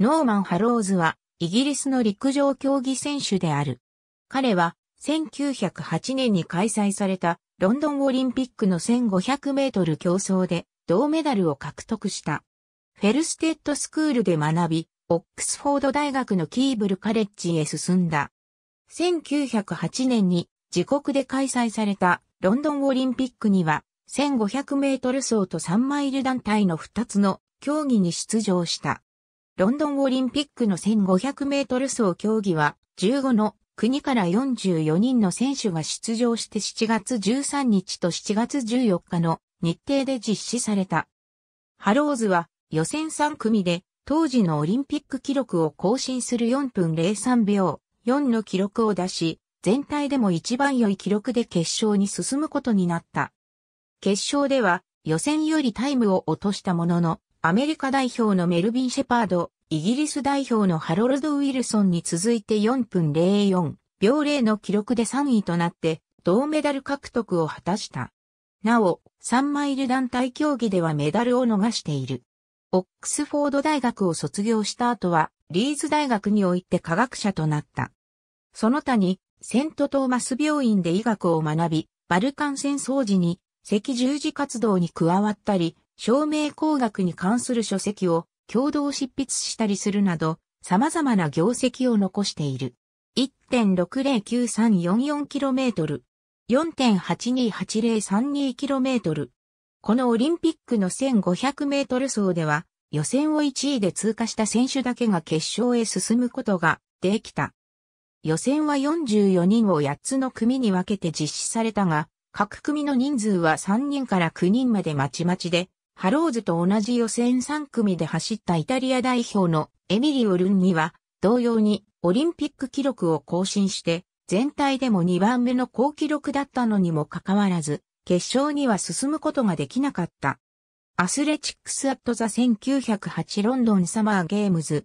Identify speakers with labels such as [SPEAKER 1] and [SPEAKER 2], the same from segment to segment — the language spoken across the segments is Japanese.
[SPEAKER 1] ノーマン・ハローズは、イギリスの陸上競技選手である。彼は、1908年に開催されたロンドンオリンピックの1500メートル競争で銅メダルを獲得した。フェルステッドスクールで学び、オックスフォード大学のキーブルカレッジへ進んだ。1908年に自国で開催されたロンドンオリンピックには1500メートル走と3マイル団体の2つの競技に出場した。ロンドンオリンピックの1500メートル走競技は15の国から44人の選手が出場して7月13日と7月14日の日程で実施された。ハローズは予選3組で当時のオリンピック記録を更新する4分03秒4の記録を出し、全体でも一番良い記録で決勝に進むことになった。決勝では予選よりタイムを落としたものの、アメリカ代表のメルビン・シェパード、イギリス代表のハロルド・ウィルソンに続いて4分04秒0の記録で3位となって、銅メダル獲得を果たした。なお、3マイル団体競技ではメダルを逃している。オックスフォード大学を卒業した後は、リーズ大学において科学者となった。その他に、セントトーマス病院で医学を学び、バルカン戦争時に赤十字活動に加わったり、照明工学に関する書籍を共同執筆したりするなど、様々な業績を残している。1.609344km。4.828032km。このオリンピックの 1500m 走では、予選を1位で通過した選手だけが決勝へ進むことができた。予選は44人を8つの組に分けて実施されたが、各組の人数は3人から9人までまちまちで、ハローズと同じ予選3組で走ったイタリア代表のエミリオ・ルンニは、同様にオリンピック記録を更新して、全体でも2番目の高記録だったのにもかかわらず、決勝には進むことができなかった。アスレチックス・アット・ザ・1908ロンドンサマーゲームズ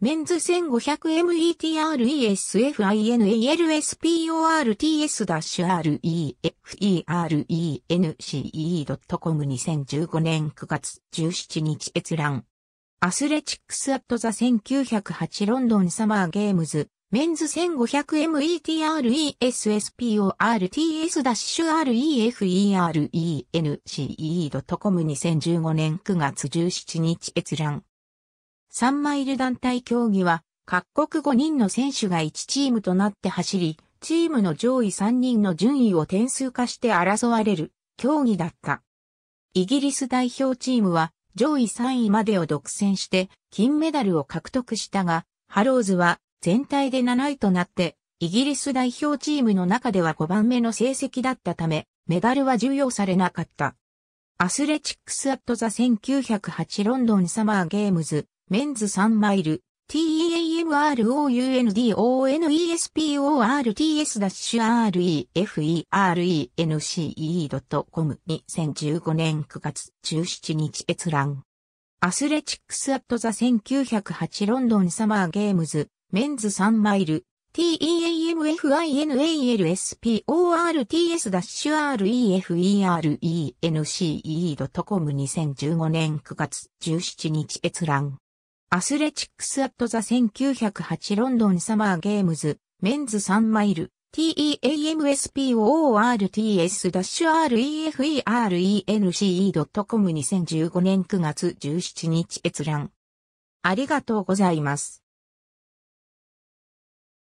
[SPEAKER 1] メンズ 1500METRESFINALSPORTS-REFERENCE.com2015 年9月17日閲覧。アスレチックスアットザ1908ロンドンサマーゲームズメンズ 1500METRESSPORTS-REFERENCE.com2015 年9月17日閲覧。3マイル団体競技は、各国5人の選手が1チームとなって走り、チームの上位3人の順位を点数化して争われる競技だった。イギリス代表チームは上位3位までを独占して金メダルを獲得したが、ハローズは全体で7位となって、イギリス代表チームの中では5番目の成績だったため、メダルは授与されなかった。アスレチックスアットザ1908ロンドンサマーゲームズメンズ3マイル、t e a m r o u n d o e s p o r t s r e f e r e n c e c o m 2 0 1 5年9月17日閲覧。アスレチックスアットザ1908ロンドンサマーゲームズ、メンズ3マイル、teamfinalsports-refence.com2015 年9月17日閲覧。アスレチックスアットザ1908ロンドンサマーゲームズ、メンズ3マイル、teamsports-referen.com2015 o 年9月17日閲覧。ありがとうございます。